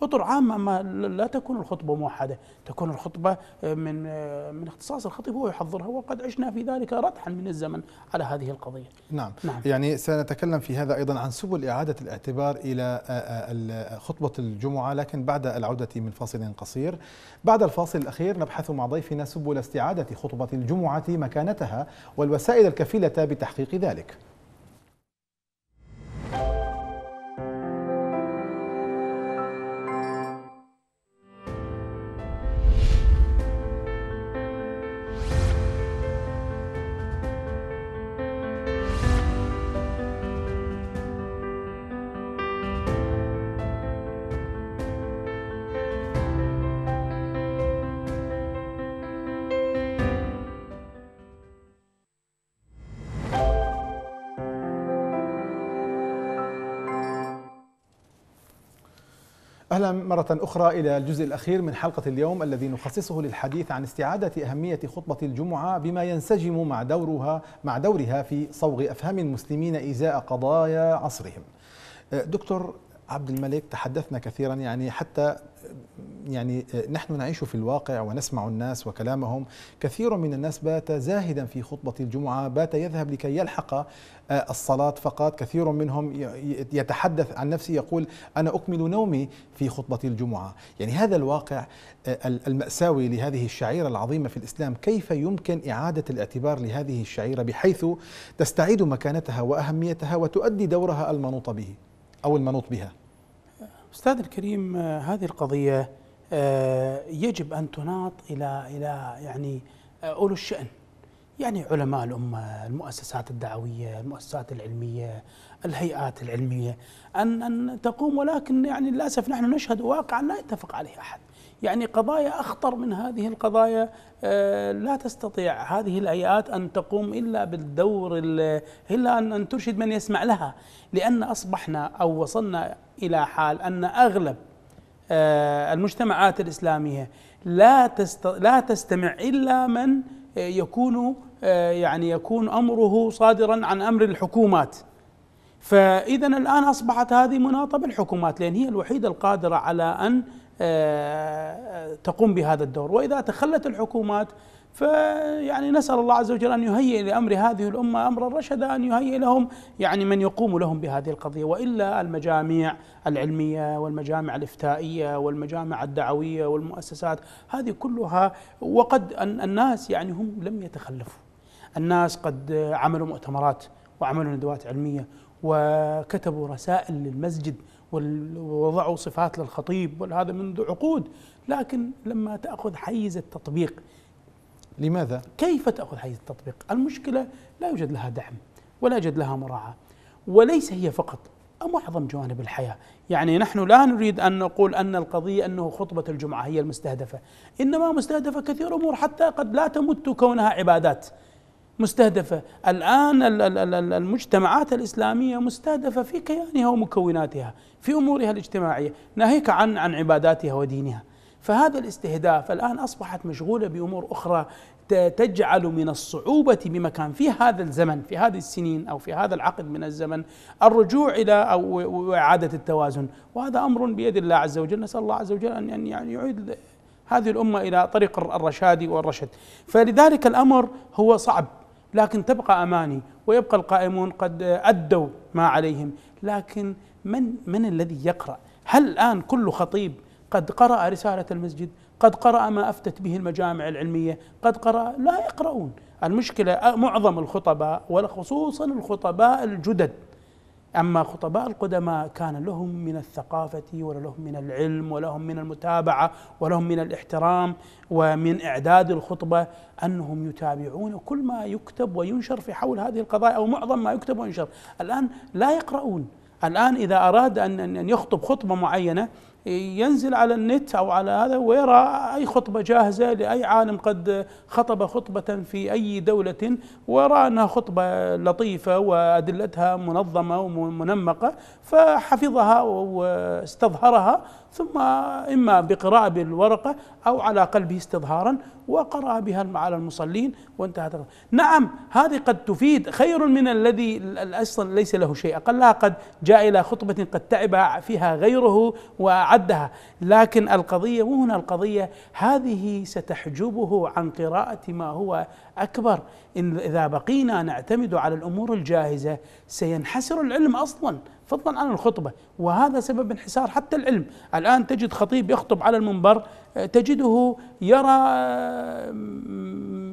اطر عامه ما لا تكون الخطبه موحده، تكون الخطبه آه، من آه، من اختصاص الخطيب هو يحضرها وقد عشنا في ذلك ردحا من الزمن على هذه القضيه. نعم, نعم. يعني سنتكلم في هذا ايضا عن سبل اعاده الاعتبار الى آه، خطبه الجمعه لكن بعد العوده من فاصل قصير. بعد الفاصل الاخير نبحث مع ضيفنا سبل استعاده خطبه الجمعه مكانتها والوسائل الكفيله بتحقيق ذلك. أهلا مرة أخرى إلى الجزء الأخير من حلقة اليوم الذي نخصصه للحديث عن استعادة أهمية خطبة الجمعة بما ينسجم مع دورها مع دورها في صوغ أفهام المسلمين إزاء قضايا عصرهم. أه، دكتور عبد الملك تحدثنا كثيرا يعني حتى يعني نحن نعيش في الواقع ونسمع الناس وكلامهم كثير من الناس بات زاهدا في خطبة الجمعة بات يذهب لكي يلحق آه، الصلاة فقط كثير منهم يتحدث عن نفسه يقول أنا أكمل نومي في خطبة الجمعة يعني هذا الواقع آه، المأساوي لهذه الشعيرة العظيمة في الإسلام كيف يمكن إعادة الاعتبار لهذه الشعيرة بحيث تستعيد مكانتها وأهميتها وتؤدي دورها المنوط به أو المنوط بها أستاذ الكريم آه، هذه القضية آه، يجب أن تناط إلى إلى يعني آه، أولو الشأن يعني علماء الأمة المؤسسات الدعوية المؤسسات العلمية الهيئات العلمية أن أن تقوم ولكن يعني للأسف نحن نشهد واقعا لا يتفق عليه أحد يعني قضايا أخطر من هذه القضايا آه، لا تستطيع هذه الهيئات أن تقوم إلا بالدور إلا أن ترشد من يسمع لها لأن أصبحنا أو وصلنا إلى حال أن أغلب آه، المجتمعات الإسلامية لا لا تستمع إلا من آه، يكون يعني يكون أمره صادرا عن أمر الحكومات فإذا الآن أصبحت هذه مناطة بالحكومات لأن هي الوحيدة القادرة على أن آه، تقوم بهذا الدور وإذا تخلت الحكومات فيعني نسأل الله عز وجل أن يهيئ لأمر هذه الأمة أمرا رشدا أن يهيئ لهم يعني من يقوم لهم بهذه القضية وإلا المجاميع العلمية والمجامع الإفتائية والمجامع الدعوية والمؤسسات هذه كلها وقد الناس يعني هم لم يتخلفوا الناس قد عملوا مؤتمرات وعملوا ندوات علمية وكتبوا رسائل للمسجد ووضعوا صفات للخطيب وهذا منذ عقود لكن لما تأخذ حيز التطبيق لماذا؟ كيف تأخذ حيز التطبيق؟ المشكلة لا يوجد لها دعم ولا يوجد لها مراعاة وليس هي فقط معظم جوانب الحياة يعني نحن لا نريد أن نقول أن القضية أنه خطبة الجمعة هي المستهدفة إنما مستهدفة كثير أمور حتى قد لا تمت كونها عبادات مستهدفة الآن المجتمعات الإسلامية مستهدفة في كيانها ومكوناتها في أمورها الاجتماعية ناهيك عن عن عباداتها ودينها فهذا الاستهداف الآن أصبحت مشغولة بأمور أخرى تجعل من الصعوبة بمكان في هذا الزمن في هذه السنين أو في هذا العقد من الزمن الرجوع إلى أو إعادة التوازن وهذا أمر بيد الله عز وجل نسأل الله عز وجل أن يعني يعيد هذه الأمة إلى طريق الرشاد والرشد فلذلك الأمر هو صعب لكن تبقى اماني ويبقى القائمون قد ادوا ما عليهم لكن من من الذي يقرا هل الان كل خطيب قد قرأ رسالة المسجد قد قرأ ما أفتت به المجامع العلمية قد قرأ لا يقرؤون المشكلة معظم الخطباء وخصوصا الخطباء الجدد أما خطباء القدماء كان لهم من الثقافة ولهم من العلم ولهم من المتابعة ولهم من الاحترام ومن إعداد الخطبة أنهم يتابعون كل ما يكتب وينشر في حول هذه القضايا أو معظم ما يكتب وينشر الآن لا يقرؤون الآن إذا أراد أن يخطب خطبة معينة ينزل على النت او على هذا ويرى اي خطبه جاهزه لاي عالم قد خطب خطبه في اي دوله ورى انها خطبه لطيفه وادلتها منظمه ومنمقه فحفظها واستظهرها ثم اما بقراءه بالورقه او على قلبه استظهارا وقرا بها على المصلين وانتهت نعم هذه قد تفيد خير من الذي اصلا ليس له شيء اقلها قد جاء الى خطبه قد تعب فيها غيره وعلى أعدها لكن القضية وهنا القضية هذه ستحجبه عن قراءة ما هو أكبر إن إذا بقينا نعتمد على الأمور الجاهزة سينحسر العلم أصلا فضلا عن الخطبة وهذا سبب انحسار حتى العلم الآن تجد خطيب يخطب على المنبر تجده يرى آه،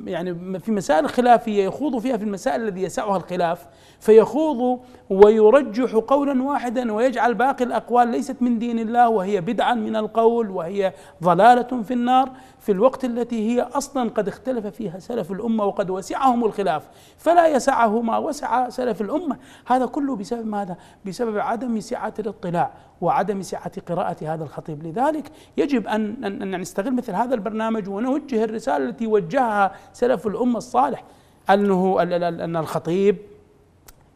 يعني في مسائل خلافية يخوض فيها في المسائل الذي يسعها الخلاف فيخوض ويرجح قولا واحدا ويجعل باقي الأقوال ليست من دين الله وهي بدعا من القول وهي ضلالة في النار في الوقت التي هي أصلا قد اختلف فيها سلف الأمة وقد وسعهم الخلاف فلا يسعه ما وسع سلف الأمة هذا كله بسبب ماذا؟ بسبب عدم سعة الاطلاع وعدم سعة قراءة هذا الخطيب لذلك يجب أن, يعني نستغل مثل هذا البرنامج ونوجه الرسالة التي وجهها سلف الأمة الصالح أنه أن الخطيب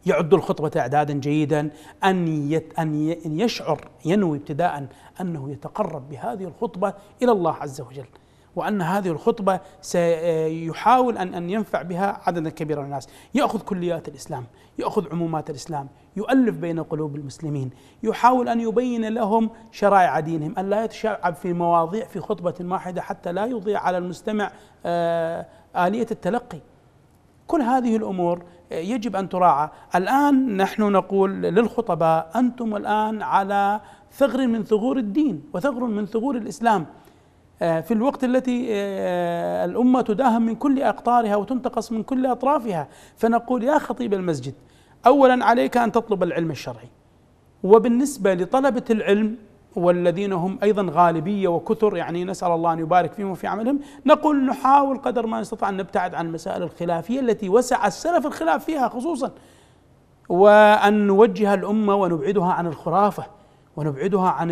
يعد الخطبة إعدادا جيدا أن أن يشعر ينوي ابتداء أنه يتقرب بهذه الخطبة إلى الله عز وجل وأن هذه الخطبة سيحاول أن أن ينفع بها عددا كبيرا من الناس يأخذ كليات الإسلام يأخذ عمومات الإسلام يؤلف بين قلوب المسلمين يحاول أن يبين لهم شرائع دينهم أن لا يتشعب في مواضيع في خطبة واحدة حتى لا يضيع على المستمع آه، آلية التلقي كل هذه الأمور يجب أن تراعى الآن نحن نقول للخطباء أنتم الآن على ثغر من ثغور الدين وثغر من ثغور الإسلام آه، في الوقت التي آه، آه، الأمة تداهم من كل أقطارها وتنتقص من كل أطرافها فنقول يا خطيب المسجد أولا عليك أن تطلب العلم الشرعي وبالنسبة لطلبة العلم والذين هم أيضا غالبية وكثر يعني نسأل الله أن يبارك فيهم وفي عملهم نقول نحاول قدر ما نستطيع أن نبتعد عن المسائل الخلافية التي وسع السلف الخلاف فيها خصوصا وأن نوجه الأمة ونبعدها عن الخرافة ونبعدها عن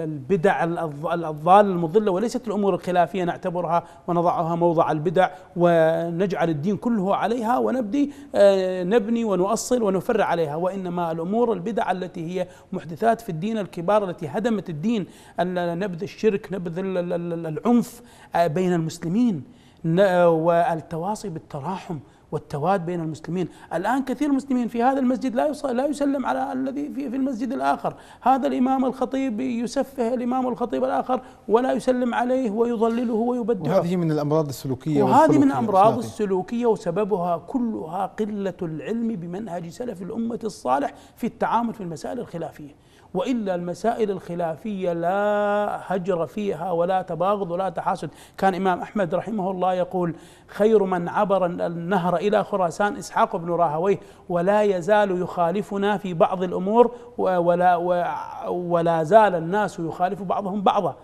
البدع الضاله المضله وليست الامور الخلافيه نعتبرها ونضعها موضع البدع ونجعل الدين كله عليها ونبدي آه، نبني ونؤصل ونفرع عليها وانما الامور البدع التي هي محدثات في الدين الكبار التي هدمت الدين نبذ الشرك نبذ العنف آه، بين المسلمين آه، والتواصي بالتراحم والتواد بين المسلمين الآن كثير المسلمين في هذا المسجد لا لا يسلم على الذي في, في المسجد الآخر هذا الإمام الخطيب يسفه الإمام الخطيب الآخر ولا يسلم عليه ويضلله ويبدعه وهذه من الأمراض السلوكية وهذه من الأمراض السلوكية وسببها كلها قلة العلم بمنهج سلف الأمة الصالح في التعامل في المسائل الخلافية والا المسائل الخلافيه لا هجر فيها ولا تباغض ولا تحاسد، كان امام احمد رحمه الله يقول: خير من عبر النهر الى خراسان اسحاق بن راهويه ولا يزال يخالفنا في بعض الامور ولا ولا زال الناس يخالف بعضهم بعضا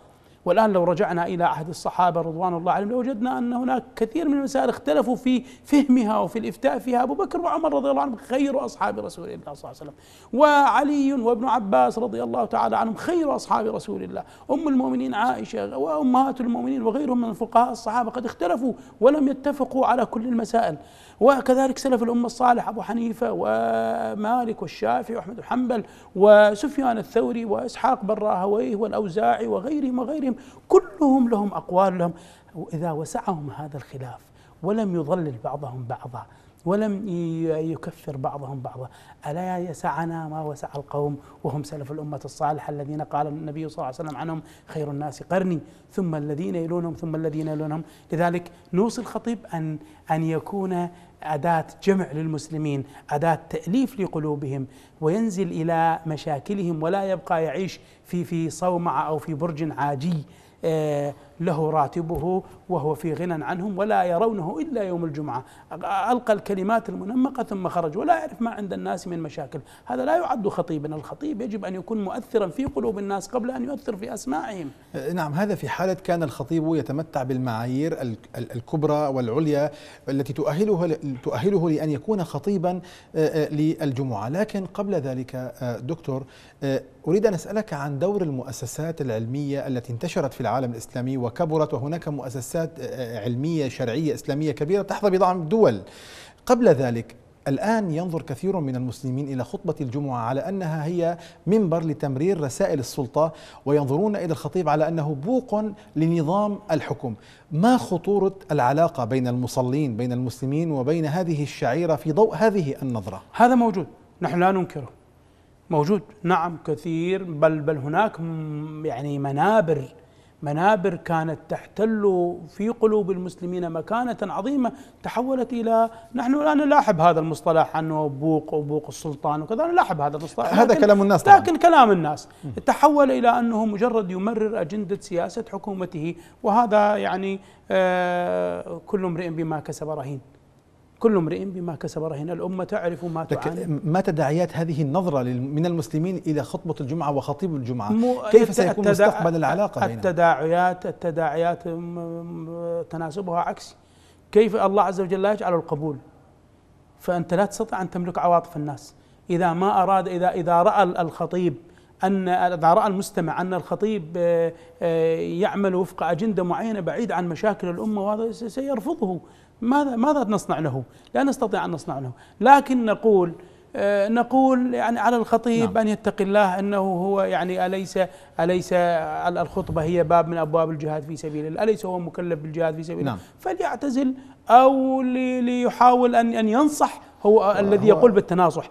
والآن لو رجعنا إلى عهد الصحابة رضوان الله عليهم لوجدنا أن هناك كثير من المسائل اختلفوا في فهمها وفي الإفتاء فيها أبو بكر وعمر رضي الله عنهم خير أصحاب رسول الله صلى الله عليه وسلم وعلي وابن عباس رضي الله تعالى عنهم خير أصحاب رسول الله أم المؤمنين عائشة وأمهات المؤمنين وغيرهم من فقهاء الصحابة قد اختلفوا ولم يتفقوا على كل المسائل وكذلك سلف الأمة الصالح أبو حنيفة ومالك والشافعي وأحمد بن حنبل وسفيان الثوري وإسحاق بن راهويه والأوزاعي وغيرهم وغيرهم كلهم لهم أقوال لهم إذا وسعهم هذا الخلاف ولم يضلل بعضهم بعضا ولم يكفر بعضهم بعضا ألا يسعنا ما وسع القوم وهم سلف الأمة الصالحة الذين قال النبي صلى الله عليه وسلم عنهم خير الناس قرني ثم الذين يلونهم ثم الذين يلونهم لذلك نوصي الخطيب أن أن يكون أداة جمع للمسلمين أداة تأليف لقلوبهم وينزل إلى مشاكلهم ولا يبقى يعيش في في صومعة أو في برج عاجي آه، له راتبه وهو في غنى عنهم ولا يرونه إلا يوم الجمعة ألقى الكلمات المنمقة ثم خرج ولا يعرف ما عند الناس من مشاكل هذا لا يعد خطيبا الخطيب يجب أن يكون مؤثرا في قلوب الناس قبل أن يؤثر في أسماعهم أه، نعم هذا في حالة كان الخطيب يتمتع بالمعايير الكبرى والعليا التي تؤهله, تؤهله لأن يكون خطيبا أه، للجمعة لكن قبل ذلك دكتور أريد أن أسألك عن دور المؤسسات العلمية التي انتشرت في العالم الإسلامي وكبرت وهناك مؤسسات آه، آه، علمية شرعية إسلامية كبيرة تحظى بدعم دول قبل ذلك الآن ينظر كثير من المسلمين إلى خطبة الجمعة على أنها هي منبر لتمرير رسائل السلطة وينظرون إلى الخطيب على أنه بوق لنظام الحكم ما خطورة العلاقة بين المصلين بين المسلمين وبين هذه الشعيرة في ضوء هذه النظرة هذا موجود نحن لا ننكره موجود نعم كثير بل بل هناك يعني منابر منابر كانت تحتل في قلوب المسلمين مكانة عظيمة تحولت إلى نحن لا نلاحب هذا المصطلح أنه بوق وبوق السلطان وكذا نلاحب هذا المصطلح هذا كلام الناس طبعا. لكن كلام الناس تحول إلى أنه مجرد يمرر أجندة سياسة حكومته وهذا يعني آه، كل امرئ بما كسب رهين كل امرئ بما كسب رهين الأمة تعرف ما تعاني ما تداعيات هذه النظرة من المسلمين إلى خطبة الجمعة وخطيب الجمعة كيف سيكون مستقبل العلاقة التداعيات التداعيات تناسبها عكسي كيف الله عز وجل لا يجعل القبول فأنت لا تستطيع أن تملك عواطف الناس إذا ما أراد إذا إذا رأى الخطيب أن إذا رأى المستمع أن الخطيب آه، آه، يعمل وفق أجندة معينة بعيد عن مشاكل الأمة وهذا سيرفضه ماذا ماذا نصنع له؟ لا نستطيع ان نصنع له، لكن نقول آه، نقول يعني على الخطيب نعم. ان يتقي الله انه هو يعني اليس اليس الخطبه هي باب من ابواب الجهاد في سبيل الله، اليس هو مكلف بالجهاد في سبيل نعم. فليعتزل او ليحاول ان ان ينصح هو, هو الذي هو يقول بالتناصح،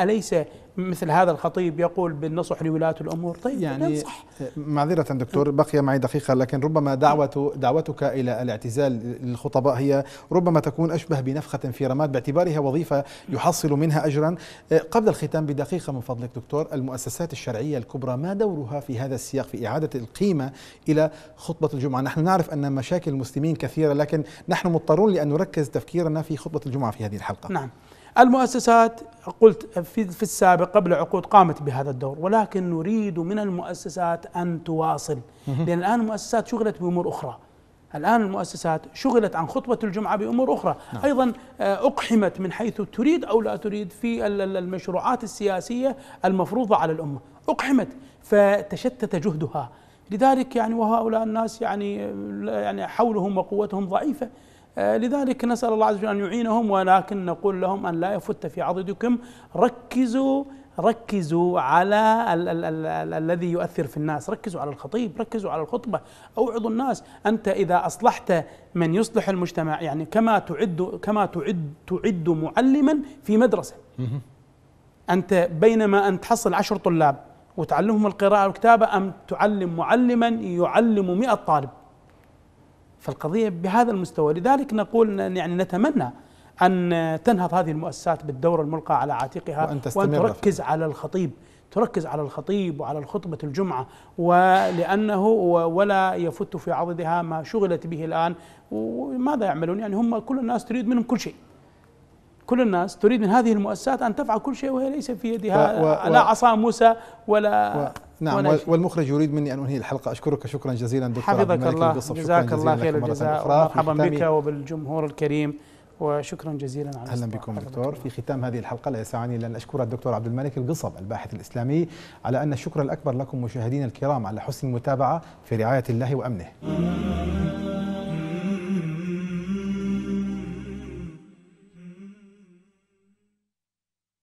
اليس مثل هذا الخطيب يقول بالنصح لولاة الأمور طيب يعني معذرة دكتور بقي معي دقيقة لكن ربما دعوة دعوتك إلى الاعتزال للخطباء هي ربما تكون أشبه بنفخة في رماد باعتبارها وظيفة يحصل منها أجرا آه، قبل الختام بدقيقة من فضلك دكتور المؤسسات الشرعية الكبرى ما دورها في هذا السياق في إعادة القيمة إلى خطبة الجمعة نحن نعرف أن مشاكل المسلمين كثيرة لكن نحن مضطرون لأن نركز تفكيرنا في خطبة الجمعة في هذه الحلقة نعم المؤسسات قلت في, في السابق قبل عقود قامت بهذا الدور ولكن نريد من المؤسسات أن تواصل لأن الآن المؤسسات شغلت بأمور أخرى الآن المؤسسات شغلت عن خطبة الجمعة بأمور أخرى نعم. أيضا آه، أقحمت من حيث تريد أو لا تريد في المشروعات السياسية المفروضة على الأمة أقحمت فتشتت جهدها لذلك يعني وهؤلاء الناس يعني آه، يعني حولهم وقوتهم ضعيفه آه، لذلك نسأل الله عز وجل أن يعينهم ولكن نقول لهم أن لا يفت في عضدكم ركزوا ركزوا على ال ال ال ال الذي يؤثر في الناس ركزوا على الخطيب ركزوا على الخطبة أوعظوا الناس أنت إذا أصلحت من يصلح المجتمع يعني كما تعد كما تعد تعد معلما في مدرسة أنت بينما أن تحصل عشر طلاب وتعلمهم القراءة والكتابة أم تعلم معلما يعلم مئة طالب فالقضية بهذا المستوى لذلك نقول يعني نتمنى أن تنهض هذه المؤسسات بالدور الملقى على عاتقها وأن, وأن تركز على الخطيب تركز على الخطيب وعلى الخطبة الجمعة ولأنه ولا يفت في عضدها ما شغلت به الآن وماذا يعملون يعني هم كل الناس تريد منهم كل شيء كل الناس تريد من هذه المؤسسات أن تفعل كل شيء وهي ليس في يدها و و لا عصا موسى ولا و نعم ولا والمخرج يريد مني أن أنهي الحلقة أشكرك شكرا جزيلا دكتور حفظك الله جزاك الله خير الجزاء مرحبا بك وبالجمهور الكريم وشكرا جزيلا على اهلا بكم دكتور في ختام هذه الحلقه لا يسعني الا ان اشكر الدكتور عبد الملك القصب الباحث الاسلامي على ان الشكر الاكبر لكم مشاهدينا الكرام على حسن المتابعه في رعايه الله وامنه